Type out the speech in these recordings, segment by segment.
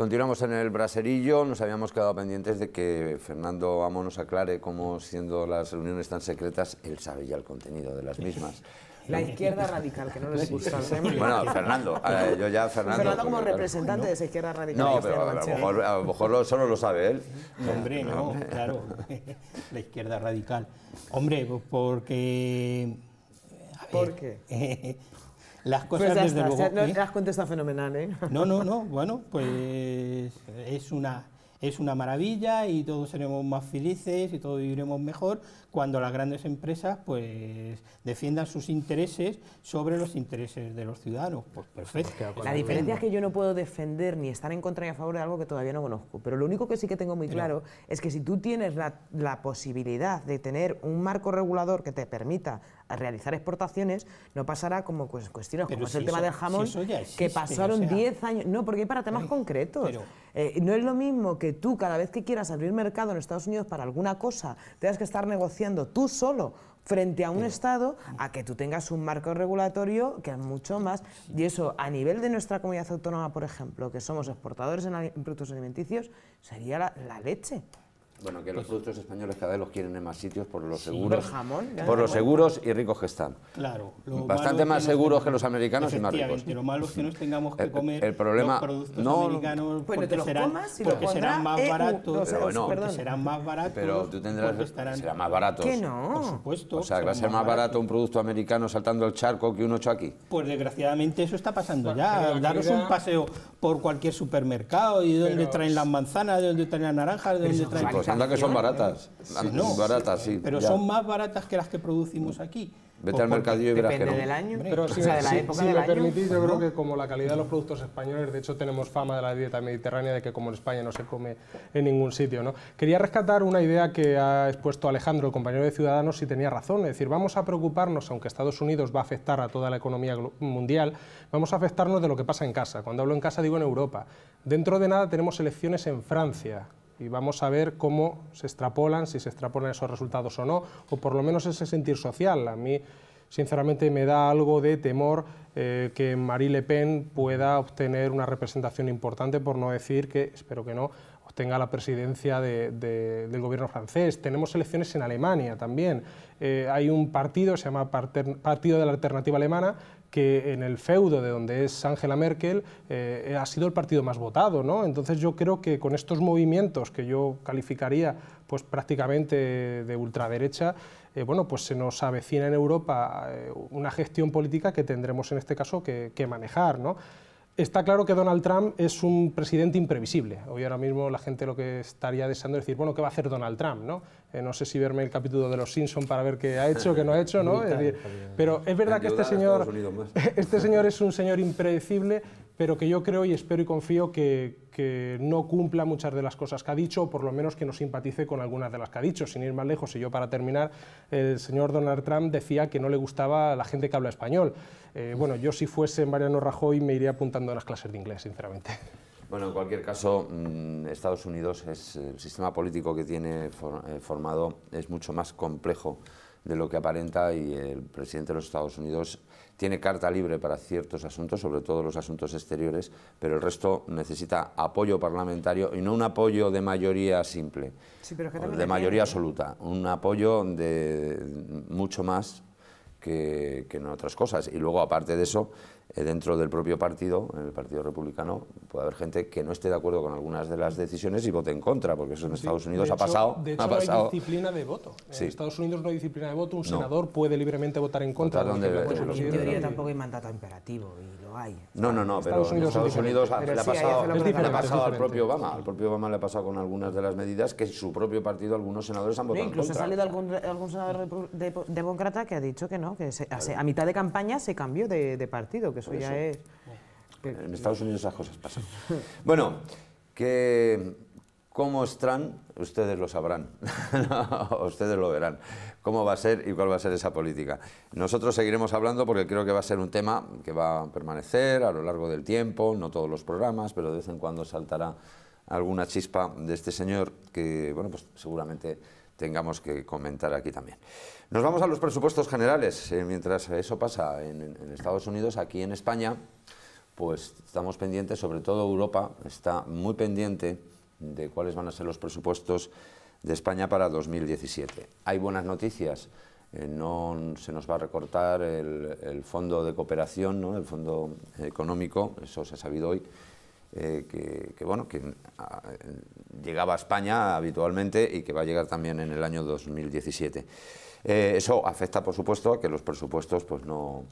Continuamos en el braserillo, nos habíamos quedado pendientes de que Fernando Amo nos aclare cómo, siendo las reuniones tan secretas, él sabe ya el contenido de las mismas. La izquierda radical, que no le gusta. ¿eh? Bueno, Fernando, yo ya Fernando... como representante de esa izquierda radical. No, pero a, lo mejor, eso no lo, solo lo sabe él. hombre, no, claro, la izquierda radical. Hombre, porque... ¿Por qué? Eh, las pues cosas desde luego. Las cuentas fenomenal, ¿eh? No, no, no. Bueno, pues es una es una maravilla y todos seremos más felices y todos viviremos mejor cuando las grandes empresas pues defiendan sus intereses sobre los intereses de los ciudadanos. Pues, pues perfecto. Pues, la diferencia es que yo no puedo defender ni estar en contra ni a favor de algo que todavía no conozco, pero lo único que sí que tengo muy claro es que si tú tienes la, posibilidad de tener un marco regulador que te permita realizar exportaciones, no pasará como cuestiones como es el tema del jamón, que pasaron 10 años. No, porque hay para temas concretos. Eh, no es lo mismo que tú cada vez que quieras abrir mercado en Estados Unidos para alguna cosa tengas que estar negociando tú solo frente a un Estado a que tú tengas un marco regulatorio que es mucho más. Y eso, a nivel de nuestra comunidad autónoma, por ejemplo, que somos exportadores en productos alimenticios, sería la leche. Bueno, que los pues productos españoles cada vez los quieren en más sitios por los seguros. por los seguros y ricos que están. Claro. Bastante más seguros que los americanos y más ricos. Lo malo es que nos tengamos que comer el, problema, los productos americanos porque, serán, más baratos. pero serán más baratos. Pero tú tendrás más baratos. Que no. Por supuesto. O sea, va a ser más barato un producto americano saltando el charco que uno hecho aquí. Pues desgraciadamente eso está pasando ya. Daros un paseo por cualquier supermercado y de dónde traen las manzanas, de dónde traen las naranjas, de dónde traen Anda que son baratas. Sí, ah, sí. Pero son más baratas que las que producimos mm. aquí. Vete al mercadillo y verás que del año. Pero si, me permitís, yo creo que como la calidad de los productos españoles, de hecho tenemos fama de la dieta mediterránea, de que como en España no se come en ningún sitio. ¿no? Quería rescatar una idea que ha expuesto Alejandro, el compañero de Ciudadanos, si tenía razón. Es decir, vamos a preocuparnos, aunque Estados Unidos va a afectar a toda la economía mundial, vamos a afectarnos de lo que pasa en casa. Cuando hablo en casa digo en Europa. Dentro de nada tenemos elecciones en Francia y vamos a ver cómo se extrapolan, si se extrapolan esos resultados o no, o por lo menos ese sentir social. A mí, sinceramente, me da algo de temor eh, que Marie Le Pen pueda obtener una representación importante, por no decir que, espero que no, obtenga la presidencia del gobierno francés. Tenemos elecciones en Alemania también. Eh, hay un partido, se llama Partido de la Alternativa Alemana, que en el feudo de donde es Angela Merkel eh, ha sido el partido más votado. ¿no? Entonces yo creo que con estos movimientos que yo calificaría pues, prácticamente de ultraderecha, eh, bueno, pues se nos avecina en Europa eh, una gestión política que tendremos en este caso que, manejar está claro que Donald Trump es un presidente imprevisible. Hoy ahora mismo la gente lo que estaría deseando es decir, bueno, ¿qué va a hacer Donald Trump? ¿no? Eh, sé si verme el capítulo de Los Simpson para ver qué ha hecho, qué no ha hecho, ¿no? pero es verdad que este señor, este señor es un señor impredecible pero que yo creo y espero y confío que, no cumpla muchas de las cosas que ha dicho, o por lo menos que no simpatice con algunas de las que ha dicho. Sin ir más lejos, y yo para terminar, el señor Donald Trump decía que no le gustaba a la gente que habla español. Eh, bueno, yo si fuese Mariano Rajoy me iría apuntando a las clases de inglés, sinceramente. Bueno, en cualquier caso, mm, Estados Unidos, es, eh, el sistema político que tiene eh, formado es mucho más complejo de lo que aparenta y el presidente de los Estados Unidos tiene carta libre para ciertos asuntos, sobre todo los asuntos exteriores, pero el resto necesita apoyo parlamentario y no un apoyo de mayoría simple, sí, pero de mayoría absoluta, un apoyo de mucho más que, que en otras cosas. Y luego, aparte de eso, eh, dentro del propio partido, en el Partido Republicano, puede haber gente que no esté de acuerdo con algunas de las decisiones y vote en contra, porque eso en Estados Unidos ha pasado. De hecho, ha pasado. no hay disciplina de voto. En Estados Unidos no hay disciplina de voto, un senador puede libremente votar en contra. donde, en teoría tampoco hay mandato imperativo y lo hay. No, no, no, pero en Estados Unidos le, ha pasado, al propio Obama. Al propio Obama le ha pasado con algunas de las medidas que su propio partido, algunos senadores han votado en contra. ha salido algún, senador demócrata que ha dicho que no, que a, mitad de campaña se cambió de, partido, en Estados Unidos esas cosas pasan. bueno, que cómo están, ustedes lo sabrán, ustedes lo verán, cómo va a ser y cuál va a ser esa política. Nosotros seguiremos hablando porque creo que va a ser un tema que va a permanecer a lo largo del tiempo, no todos los programas, pero de vez en cuando saltará alguna chispa de este señor que, bueno, pues seguramente tengamos que comentar aquí también. Nos vamos a los presupuestos generales. Eh, mientras eso pasa en, Estados Unidos, aquí en España, pues estamos pendientes, sobre todo Europa está muy pendiente de cuáles van a ser los presupuestos de España para 2017. Hay buenas noticias. Eh, no se nos va a recortar el, el fondo de cooperación, ¿no? el fondo económico, eso se ha sabido hoy eh, que, bueno, que ah, llegaba a España habitualmente y que va a llegar también en el año 2017. Eh, eso afecta, por supuesto, a que los presupuestos pues, no,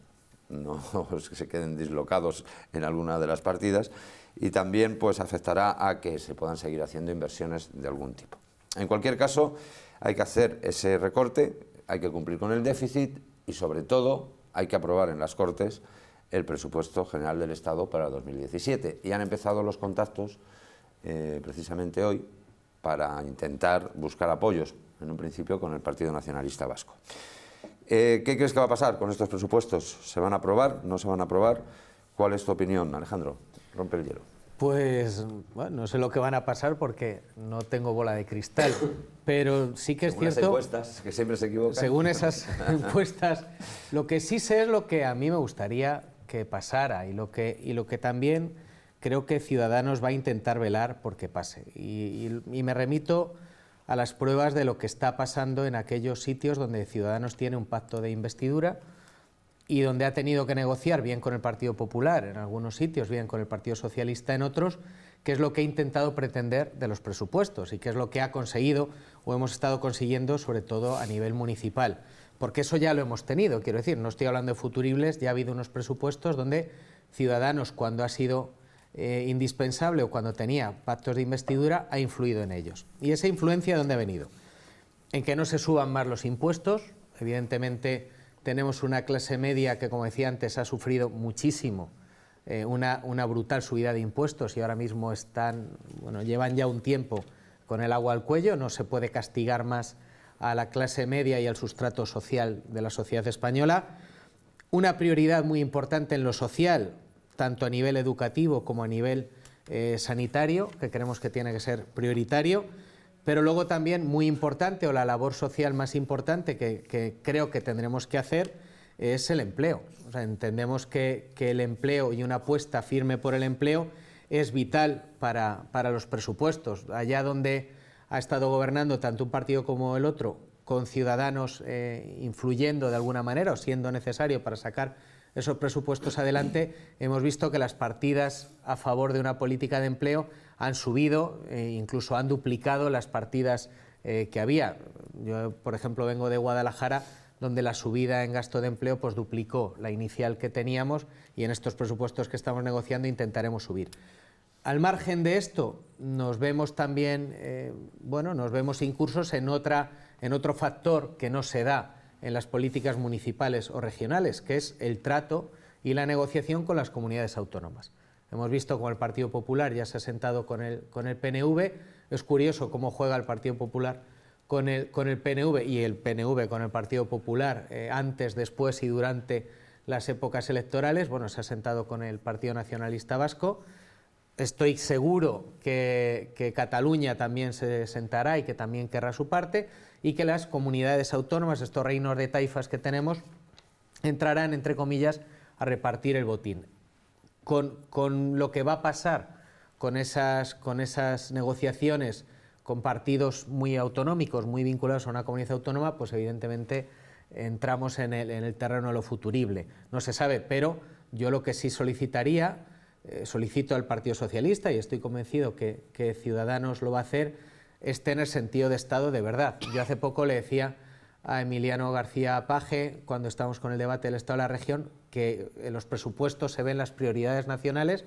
no se queden dislocados en alguna de las partidas y también pues, afectará a que se puedan seguir haciendo inversiones de algún tipo. En cualquier caso, hay que hacer ese recorte, hay que cumplir con el déficit y, sobre todo, hay que aprobar en las Cortes el presupuesto general del Estado para 2017. Y han empezado los contactos eh, precisamente hoy para intentar buscar apoyos, en un principio con el Partido Nacionalista Vasco. Eh, ¿Qué crees que va a pasar con estos presupuestos? ¿Se van a aprobar? ¿No se van a aprobar? ¿Cuál es tu opinión, Alejandro? Rompe el hielo. Pues bueno, no sé lo que van a pasar porque no tengo bola de cristal, pero sí que es cierto. Según encuestas, que siempre se equivocan. Según esas encuestas, lo que sí sé es lo que a mí me gustaría que pasara y lo que, y lo que también creo que Ciudadanos va a intentar velar porque pase. Y, me remito a las pruebas de lo que está pasando en aquellos sitios donde Ciudadanos tiene un pacto de investidura y donde ha tenido que negociar bien con el Partido Popular en algunos sitios, bien con el Partido Socialista en otros, qué es lo que ha intentado pretender de los presupuestos y qué es lo que ha conseguido o hemos estado consiguiendo sobre todo a nivel municipal porque eso ya lo hemos tenido, quiero decir, no estoy hablando de futuribles, ya ha habido unos presupuestos donde Ciudadanos, cuando ha sido eh, indispensable o cuando tenía pactos de investidura, ha influido en ellos. ¿Y esa influencia dónde ha venido? En que no se suban más los impuestos, evidentemente tenemos una clase media que, como decía antes, ha sufrido muchísimo eh, una, una, brutal subida de impuestos y ahora mismo están, bueno, llevan ya un tiempo con el agua al cuello, no se puede castigar más a la clase media y al sustrato social de la sociedad española. Una prioridad muy importante en lo social, tanto a nivel educativo como a nivel eh, sanitario, que creemos que tiene que ser prioritario, pero luego también muy importante, o la labor social más importante que, creo que tendremos que hacer, es el empleo. entendemos que, el empleo y una apuesta firme por el empleo es vital para, para los presupuestos. Allá donde ha estado gobernando tanto un partido como el otro con ciudadanos eh, influyendo de alguna manera o siendo necesario para sacar esos presupuestos adelante, hemos visto que las partidas a favor de una política de empleo han subido, eh, incluso han duplicado las partidas eh, que había. Yo, por ejemplo, vengo de Guadalajara, donde la subida en gasto de empleo pues, duplicó la inicial que teníamos y en estos presupuestos que estamos negociando intentaremos subir. Al margen de esto, nos vemos también, eh, bueno, nos vemos incursos en, otra, en otro factor que no se da en las políticas municipales o regionales, que es el trato y la negociación con las comunidades autónomas. Hemos visto cómo el Partido Popular ya se ha sentado con el, PNV. Es curioso cómo juega el Partido Popular con el, PNV y el PNV con el Partido Popular eh, antes, después y durante las épocas electorales. Bueno, se ha sentado con el Partido Nacionalista Vasco estoy seguro que, Cataluña también se sentará y que también querrá su parte, y que las comunidades autónomas, estos reinos de taifas que tenemos, entrarán, entre comillas, a repartir el botín. Con, con lo que va a pasar con esas, con esas negociaciones con partidos muy autonómicos, muy vinculados a una comunidad autónoma, pues evidentemente entramos en el, en el terreno de lo futurible. No se sabe, pero yo lo que sí solicitaría eh, solicito al Partido Socialista, y estoy convencido que, que, Ciudadanos lo va a hacer, es tener sentido de Estado de verdad. Yo hace poco le decía a Emiliano García Paje, cuando estábamos con el debate del Estado de la región, que en eh, los presupuestos se ven las prioridades nacionales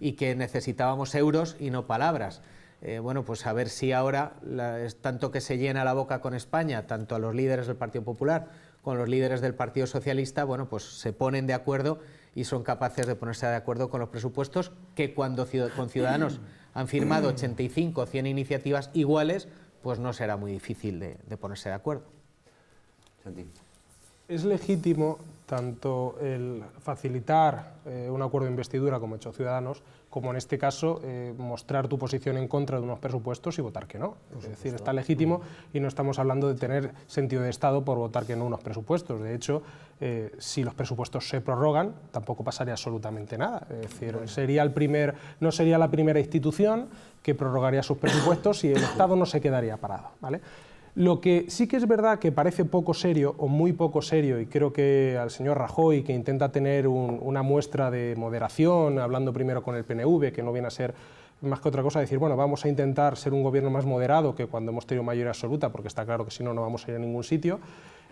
y que necesitábamos euros y no palabras. Eh, bueno, pues a ver si ahora, es tanto que se llena la boca con España, tanto a los líderes del Partido Popular con los líderes del Partido Socialista, bueno, pues se ponen de acuerdo y son capaces de ponerse de acuerdo con los presupuestos que cuando con Ciudadanos han firmado 85 o 100 iniciativas iguales, pues no será muy difícil de, ponerse de acuerdo es legítimo tanto el facilitar eh, un acuerdo de investidura como hecho Ciudadanos, como en este caso eh, mostrar tu posición en contra de unos presupuestos y votar que no. es decir, está legítimo mm. y no estamos hablando de tener sentido de Estado por votar que no unos presupuestos. De hecho, eh, si los presupuestos se prorrogan, tampoco pasaría absolutamente nada. Es decir, sería el primer, no sería la primera institución que prorrogaría sus presupuestos y el Estado no se quedaría parado. ¿vale? Lo que sí que es verdad que parece poco serio o muy poco serio, y creo que al señor Rajoy, que intenta tener una muestra de moderación, hablando primero con el PNV, que no viene a ser más que otra cosa decir, bueno, vamos a intentar ser un gobierno más moderado que cuando hemos tenido mayoría absoluta, porque está claro que si no, no vamos a ir a ningún sitio.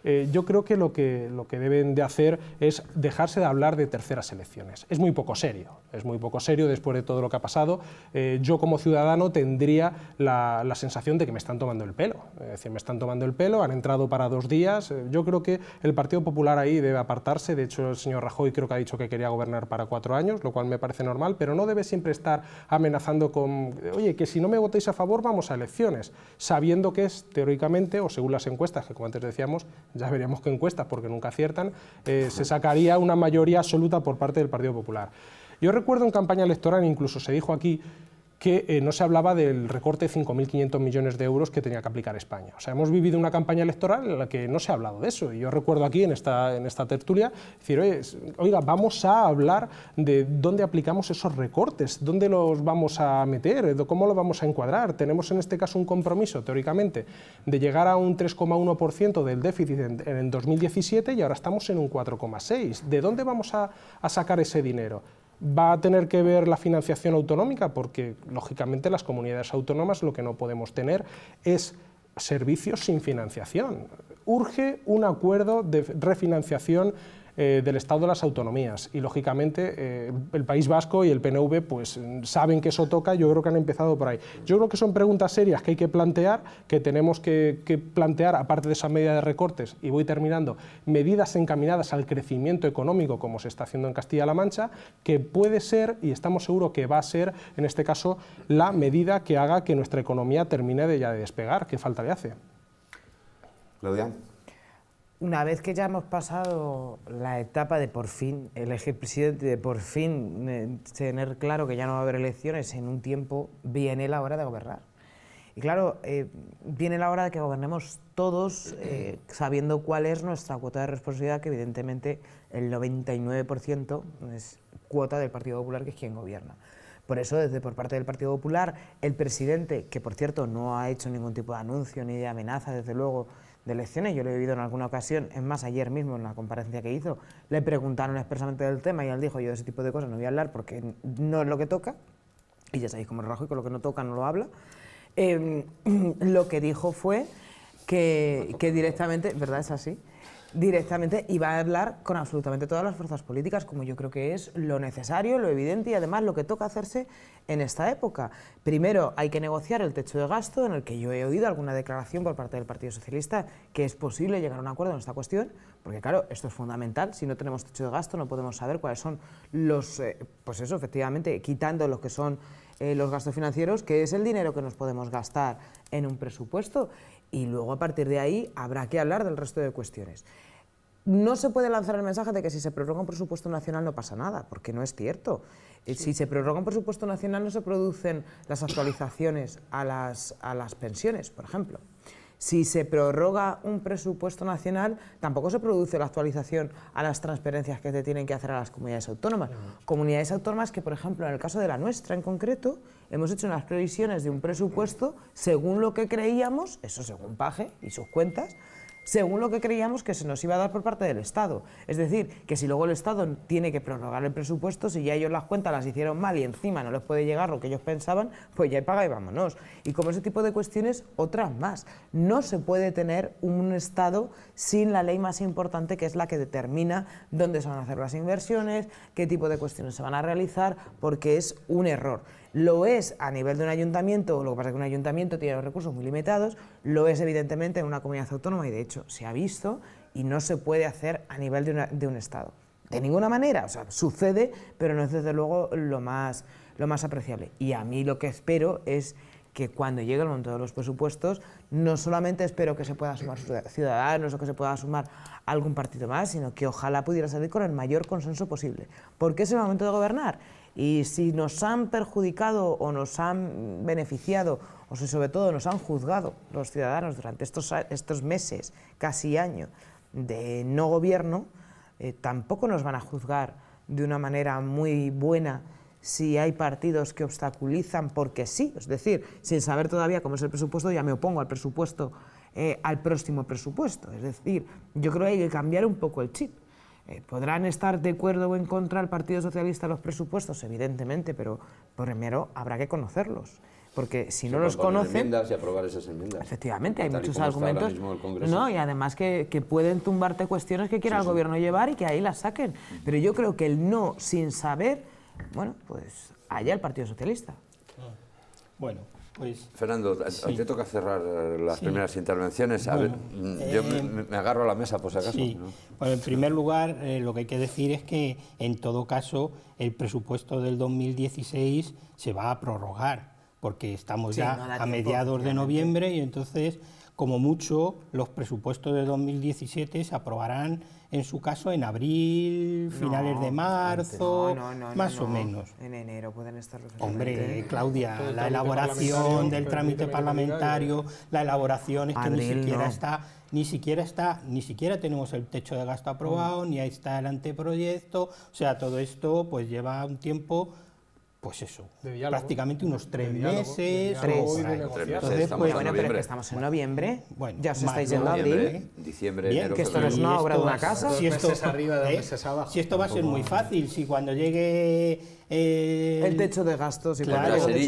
Eh, yo creo que lo, que lo que deben de hacer es dejarse de hablar de terceras elecciones. Es muy poco serio, es muy poco serio después de todo lo que ha pasado. Eh, yo como ciudadano tendría la, la, sensación de que me están tomando el pelo. Es decir, me están tomando el pelo, han entrado para dos días. Eh, yo creo que el Partido Popular ahí debe apartarse. De hecho, el señor Rajoy creo que ha dicho que quería gobernar para cuatro años, lo cual me parece normal, pero no debe siempre estar amenazando con, oye, que si no me votáis a favor vamos a elecciones, sabiendo que es teóricamente, o según las encuestas que como antes decíamos, ya veremos qué encuestas, porque nunca aciertan, eh, se sacaría una mayoría absoluta por parte del Partido Popular. Yo recuerdo en campaña electoral, incluso se dijo aquí, que eh, no se hablaba del recorte de 5.500 millones de euros que tenía que aplicar España. O sea, hemos vivido una campaña electoral en la que no se ha hablado de eso. Y yo recuerdo aquí en esta, en esta tertulia decir, oiga, vamos a hablar de dónde aplicamos esos recortes, dónde los vamos a meter, cómo lo vamos a encuadrar. Tenemos en este caso un compromiso, teóricamente, de llegar a un 3,1% del déficit en, 2017 y ahora estamos en un 4,6%. ¿De dónde vamos a sacar ese dinero? va a tener que ver la financiación autonómica, porque lógicamente las comunidades autónomas lo que no podemos tener es servicios sin financiación. Urge un acuerdo de refinanciación eh, del Estado de las Autonomías. Y lógicamente eh, el País Vasco y el PNV pues, saben que eso toca, yo creo que han empezado por ahí. Yo creo que son preguntas serias que hay que plantear, que tenemos que, plantear, aparte de esa medida de recortes, y voy terminando, medidas encaminadas al crecimiento económico, como se está haciendo en Castilla-La Mancha, que puede ser, y estamos seguros que va a ser, en este caso, la medida que haga que nuestra economía termine de ya de despegar, que falta le hace. Claudia. Una vez que ya hemos pasado la etapa de por fin elegir presidente, de por fin eh, tener claro que ya no va a haber elecciones en un tiempo, viene la hora de gobernar. Y claro, eh, viene la hora de que gobernemos todos eh, sabiendo cuál es nuestra cuota de responsabilidad, que evidentemente el 99% es cuota del Partido Popular, que es quien gobierna. Por eso, desde por parte del Partido Popular, el presidente, que por cierto no ha hecho ningún tipo de anuncio ni de amenaza, desde luego, de elecciones, yo lo he vivido en alguna ocasión, es más, ayer mismo en la comparecencia que hizo, le preguntaron expresamente del tema y él dijo, yo de ese tipo de cosas no voy a hablar porque no es lo que toca, y ya sabéis cómo es Rajoy, con lo que no toca no lo habla, em, lo que dijo fue que, que directamente, ¿verdad? Es así directamente y va a hablar con absolutamente todas las fuerzas políticas, como yo creo que es lo necesario, lo evidente y además lo que toca hacerse en esta época. Primero hay que negociar el techo de gasto, en el que yo he oído alguna declaración por parte del Partido Socialista que es posible llegar a un acuerdo en esta cuestión, porque claro, esto es fundamental, si no tenemos techo de gasto no podemos saber cuáles son los, eh, pues eso, efectivamente, quitando lo que son eh, los gastos financieros, que es el dinero que nos podemos gastar en un presupuesto y luego a partir de ahí habrá que hablar del resto de cuestiones. No se puede lanzar el mensaje de que si se prorroga un presupuesto nacional no pasa nada, porque no es cierto. Eh, si se prorroga un presupuesto nacional no se producen las actualizaciones a las, pensiones, por ejemplo. Si se prorroga un presupuesto nacional, tampoco se produce la actualización a las transferencias que se tienen que hacer a las comunidades autónomas. Comunidades autónomas que, por ejemplo, en el caso de la nuestra en concreto, hemos hecho unas previsiones de un presupuesto según lo que creíamos, eso según Paje y sus cuentas, según lo que creíamos que se nos iba a dar por parte del Estado. Es decir, que si luego el Estado tiene que prorrogar el presupuesto, si ya ellos las cuentas las hicieron mal y encima no les puede llegar lo que ellos pensaban, pues ya hay paga y vámonos. Y como ese tipo de cuestiones, otras más. No se puede tener un Estado sin la ley más importante, que es la que determina dónde se van a hacer las inversiones, qué tipo de cuestiones se van a realizar, porque es un error lo es a nivel de un ayuntamiento, lo que pasa es que un ayuntamiento tiene los recursos muy limitados, lo es evidentemente en una comunidad autónoma y de hecho se ha visto y no se puede hacer a nivel de, un Estado. De ninguna manera, o sea, sucede, pero no es desde luego lo más, lo más apreciable. Y a mí lo que espero es que cuando llegue el momento de los presupuestos, no solamente espero que se pueda sumar Ciudadanos o que se pueda sumar algún partido más, sino que ojalá pudiera salir con el mayor consenso posible. Porque es el momento de gobernar y si nos han perjudicado o nos han beneficiado, o si sobre todo nos han juzgado los ciudadanos durante estos, estos meses, casi año, de no gobierno, eh, tampoco nos van a juzgar de una manera muy buena si hay partidos que obstaculizan porque sí, es decir, sin saber todavía cómo es el presupuesto, ya me opongo al presupuesto, eh, al próximo presupuesto. Es decir, yo creo que hay que cambiar un poco el chip. Eh, ¿Podrán estar de acuerdo o en contra el Partido Socialista los presupuestos? Evidentemente, pero primero habrá que conocerlos porque si no los conocen... Enmiendas y aprobar esas enmiendas. Efectivamente, hay muchos argumentos. No, y además que, pueden tumbarte cuestiones que quiera el gobierno llevar y que ahí las saquen. Pero yo creo que el no sin saber, bueno, pues allá el Partido Socialista. Bueno, pues, Fernando, a, te toca cerrar las primeras intervenciones. a ver, mm, yo eh, me, agarro a la mesa, por si acaso. Sí. en primer lugar, eh, lo que hay que decir es que, en todo caso, el presupuesto del 2016 se va a prorrogar, porque estamos ya a mediados de noviembre y entonces, como mucho, los presupuestos de 2017 se aprobarán en su caso en abril, finales de marzo, más o menos. En enero pueden estar los Hombre, Claudia, la elaboración del trámite parlamentario, la elaboración es que ni siquiera está ni siquiera está, ni siquiera tenemos el techo de gasto aprobado, mm. ni ahí está el anteproyecto, o sea, todo esto pues lleva un tiempo pues eso, prácticamente unos tres meses. Tres. Entonces, bueno, pero que estamos en noviembre, bueno, ya os estáis yendo a abril. ¿eh? Diciembre, enero, que esto no es una obra de una casa. arriba, si esto va a ser muy fácil, si cuando llegue eh, el techo de gastos y claro, el mes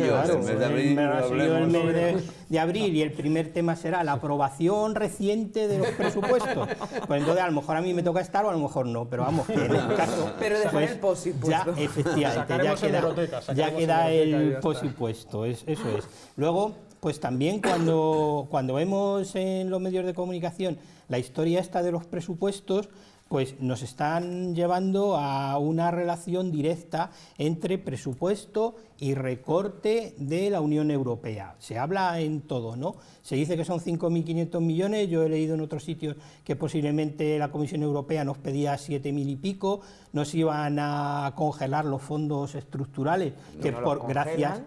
de abril, mes de, abril y el primer tema será la aprobación reciente de los presupuestos. Pues entonces a lo mejor a mí me toca estar o a lo mejor no, pero vamos, que en el este caso... Pero dejar el Ya, efectivamente, ya queda, ya queda el ya eso es. Luego, pues también cuando, cuando vemos en los medios de comunicación la historia esta de los presupuestos, pues nos están llevando a una relación directa entre presupuesto y recorte de la Unión Europea. Se habla en todo, ¿no? Se dice que son 5.500 millones, yo he leído en otros sitios que posiblemente la Comisión Europea nos pedía 7.000 y pico, nos iban a congelar los fondos estructurales, que por gracias,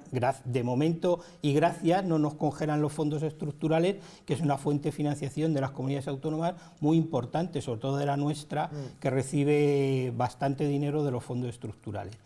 de momento y gracias no nos congelan los fondos estructurales, que es una fuente de financiación de las comunidades autónomas muy importante, sobre todo de la nuestra, mm. que recibe bastante dinero de los fondos estructurales.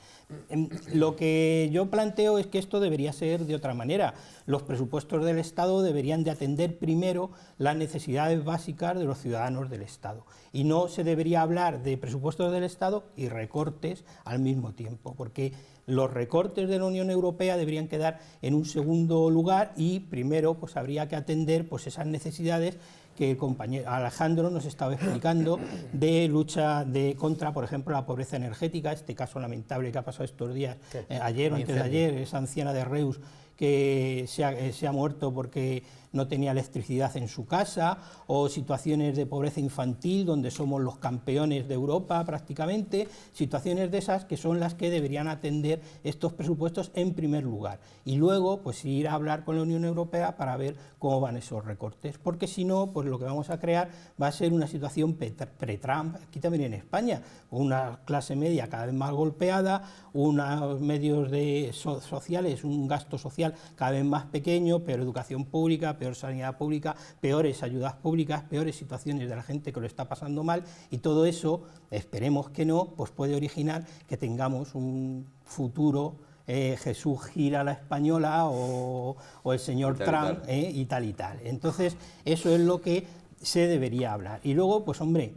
Em, lo que yo planteo es que esto debería ser de otra manera. Los presupuestos del Estado deberían de atender primero las necesidades básicas de los ciudadanos del Estado. Y no se debería hablar de presupuestos del Estado y recortes al mismo tiempo, porque los recortes de la Unión Europea deberían quedar en un segundo lugar y primero pues habría que atender pues esas necesidades que el compañero Alejandro nos estaba explicando de lucha de contra, por ejemplo, la pobreza energética, este caso lamentable que ha pasado estos días, eh, ayer o antes de ayer, esa anciana de Reus que se ha, eh, se ha muerto porque no tenía electricidad en su casa, o situaciones de pobreza infantil, donde somos los campeones de Europa prácticamente, situaciones de esas que son las que deberían atender estos presupuestos en primer lugar. Y luego, pues ir a hablar con la Unión Europea para ver cómo van esos recortes, porque si no, pues lo que vamos a crear va a ser una situación pre-Trump, aquí también en España, una clase media cada vez más golpeada, unos medios de sociales, un gasto social cada vez más pequeño, pero educación pública, sanidad pública, peores ayudas públicas, peores situaciones de la gente que lo está pasando mal y todo eso, esperemos que no, pues puede originar que tengamos un futuro eh, Jesús gira la española o, el señor Trump eh, y tal y tal. Entonces, eso es lo que se debería hablar. Y luego, pues hombre,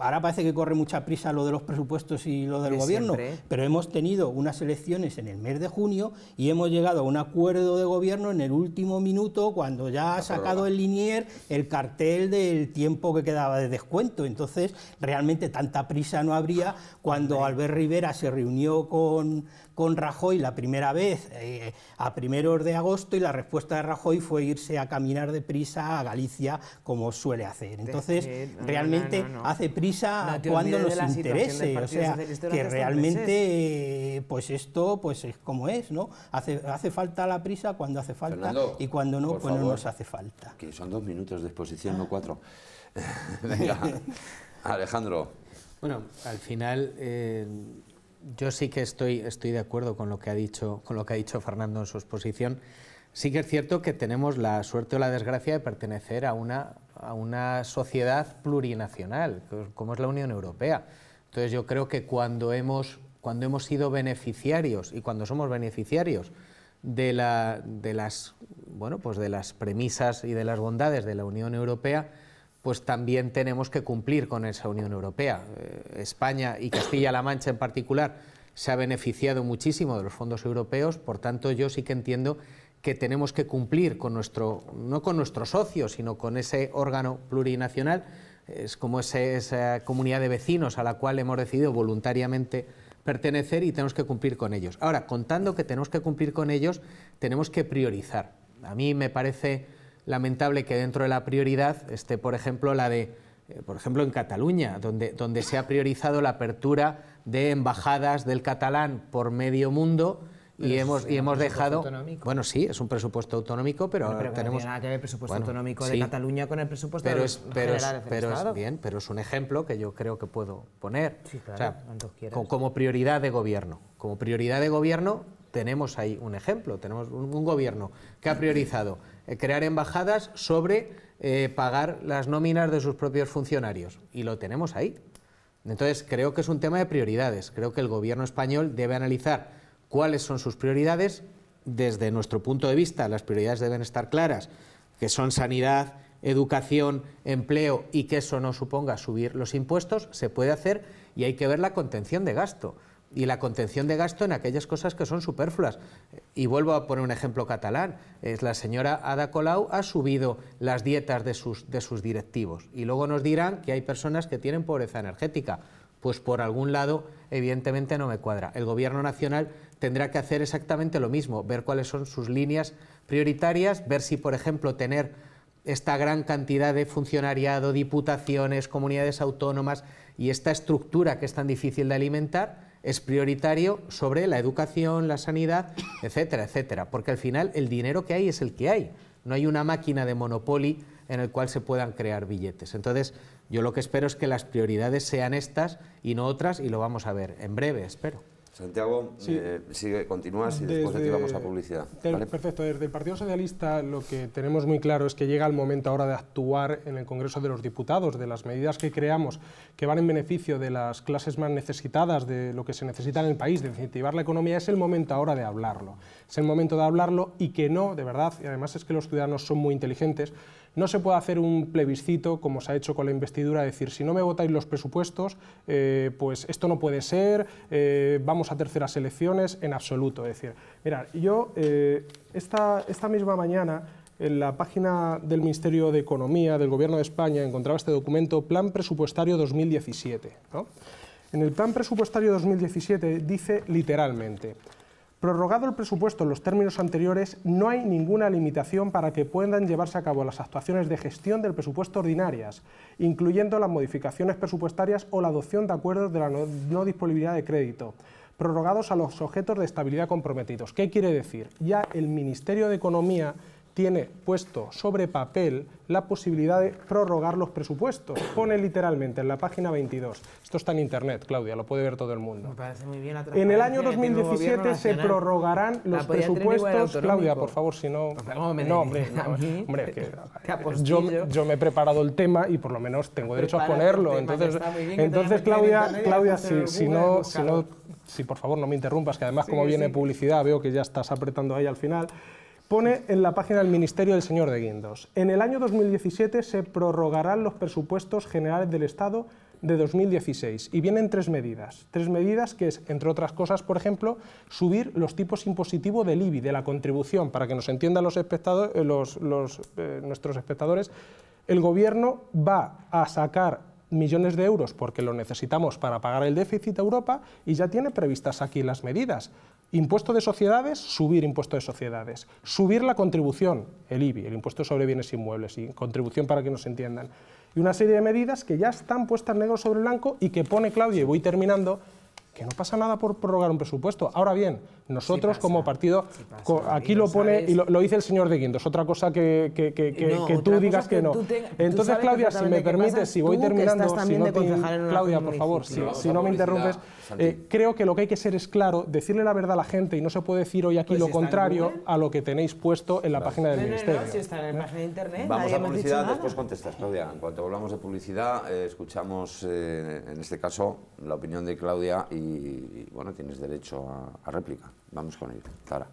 ahora parece que corre mucha prisa lo de los presupuestos y lo del gobierno, pero hemos tenido unas elecciones en el mes de junio y hemos llegado a un acuerdo de gobierno en el último minuto cuando ya ha sacado el linier el cartel del tiempo que quedaba de descuento. Entonces, realmente tanta prisa no habría cuando Albert Rivera se reunió con, con Rajoy la primera vez eh, a primeros de agosto y la respuesta de Rajoy fue irse a caminar de prisa a Galicia como suele hacer. Entonces, realmente hace prisa cuando nos interese, o sea, que realmente pues esto pues es como es, ¿no? Hace, hace falta la prisa cuando hace falta y cuando no, pues nos hace falta. Que son dos minutos de exposición, no cuatro. Alejandro. Bueno, al final eh, yo sí que estoy, estoy de acuerdo con lo que ha dicho, con lo que ha dicho Fernando en su exposición. Sí que es cierto que tenemos la suerte o la desgracia de pertenecer a una a una sociedad plurinacional, como es la Unión Europea. Entonces yo creo que cuando hemos, cuando hemos sido beneficiarios y cuando somos beneficiarios de, las, bueno, pues de las premisas y de las bondades de la Unión Europea, pues también tenemos que cumplir con esa Unión Europea. Eh, España y Castilla-La Mancha en particular se ha beneficiado muchísimo de los fondos europeos, por tanto yo sí que entiendo que tenemos que cumplir con nuestro, no con nuestro socio, sino con ese órgano plurinacional, es como esa comunidad de vecinos a la cual hemos decidido voluntariamente pertenecer y tenemos que cumplir con ellos. Ahora, contando que tenemos que cumplir con ellos, tenemos que priorizar. A mí me parece lamentable que dentro de la prioridad esté, por ejemplo, la de, eh, por ejemplo, en Cataluña, donde se ha priorizado la apertura de embajadas del catalán por medio mundo, y hemos, y hemos dejado... Bueno, sí, es un presupuesto autonómico, pero, tenemos... No tiene nada que ver el presupuesto autonómico de Cataluña con el presupuesto pero es, pero es, del pero bien, pero es un ejemplo que yo creo que puedo poner. como prioridad de gobierno. Como prioridad de gobierno tenemos ahí un ejemplo, tenemos un, gobierno que ha priorizado eh, crear embajadas sobre eh, pagar las nóminas de sus propios funcionarios, y lo tenemos ahí. Entonces, creo que es un tema de prioridades. Creo que el gobierno español debe analizar cuáles son sus prioridades. Desde nuestro punto de vista, las prioridades deben estar claras, que son sanidad, educación, empleo y que eso no suponga subir los impuestos, se puede hacer y hay que ver la contención de gasto y la contención de gasto en aquellas cosas que son superfluas. Y vuelvo a poner un ejemplo catalán. Es la señora Ada Colau ha subido las dietas de sus, de sus directivos y luego nos dirán que hay personas que tienen pobreza energética. Pues por algún lado, evidentemente, no me cuadra. El Gobierno Nacional tendrá que hacer exactamente lo mismo, ver cuáles son sus líneas prioritarias, ver si, por ejemplo, tener esta gran cantidad de funcionariado, diputaciones, comunidades autónomas y esta estructura que es tan difícil de alimentar es prioritario sobre la educación, la sanidad, etcétera, etcétera, porque al final el dinero que hay es el que hay, no hay una máquina de monopoly en el cual se puedan crear billetes. Entonces, yo lo que espero es que las prioridades sean estas y no otras y lo vamos a ver en breve, espero. Santiago, eh, sigue, continúas y después activamos la publicidad. Perfecto. Desde el Partido Socialista lo que tenemos muy claro es que llega el momento ahora de actuar en el Congreso de los Diputados, de las medidas que creamos que van en beneficio de las clases más necesitadas, de lo que se necesita en el país, de incentivar la economía. Es el momento ahora de hablarlo. Es el momento de hablarlo y que no, de verdad, y además es que los ciudadanos son muy inteligentes, no se puede hacer un plebiscito como se ha hecho con la investidura, decir, si no me votáis los presupuestos, eh, pues esto no puede ser, eh, vamos a terceras elecciones, en absoluto. Es decir, mirad, yo eh, esta, misma mañana en la página del Ministerio de Economía del Gobierno de España encontraba este documento, Plan Presupuestario 2017. En el Plan Presupuestario 2017 dice literalmente, Prorrogado el presupuesto en los términos anteriores, no hay ninguna limitación para que puedan llevarse a cabo las actuaciones de gestión del presupuesto ordinarias, incluyendo las modificaciones presupuestarias o la adopción de acuerdos de la no, disponibilidad de crédito, prorrogados a los objetos de estabilidad comprometidos. ¿Qué quiere decir? Ya el Ministerio de Economía tiene puesto sobre papel la posibilidad de prorrogar los presupuestos. Pone literalmente en la página 22. Esto está en Internet, Claudia, lo puede ver todo el mundo. en el año 2017 se prorrogarán los presupuestos. Claudia, por favor, si no... Pues, no, hombre, hombre yo, yo, me he preparado el tema y por lo menos tengo derecho a ponerlo. Entonces, entonces Claudia, Claudia si, no, si, por favor no me interrumpas, que además como viene publicidad veo que ya estás apretando ahí al final. Pone en la página del Ministerio del Señor de Guindos. En el año 2017 se prorrogarán los presupuestos generales del Estado de 2016 y vienen tres medidas. Tres medidas que es, entre otras cosas, por ejemplo, subir los tipos impositivos del IBI, de la contribución, para que nos entiendan los espectadores, eh, los, eh, nuestros espectadores. El Gobierno va a sacar millones de euros porque lo necesitamos para pagar el déficit a Europa y ya tiene previstas aquí las medidas. Impuesto de sociedades, subir impuesto de sociedades. Subir la contribución, el IBI, el impuesto sobre bienes inmuebles, y contribución para que nos entiendan. Y una serie de medidas que ya están puestas negro sobre blanco y que pone Claudio, y voy terminando, que no pasa nada por prorrogar un presupuesto. Ahora bien, nosotros como partido, aquí lo, pone, y lo, dice el señor de Guindos, otra cosa que, tú digas que, no. Entonces, Claudia, si me permites, si voy terminando, si no Claudia, por favor, si, no me interrumpes, eh, creo que lo que hay que ser es claro, decirle la verdad a la gente y no se puede decir hoy aquí pues lo contrario a lo que tenéis puesto en la página del Ministerio. No, si está en la página de Internet, Vamos a publicidad, después contestas, Claudia. En cuanto hablamos de publicidad, eh, escuchamos, eh, en este caso, la opinión de Claudia y, bueno, tienes derecho a réplica. Vamos con ello. Hasta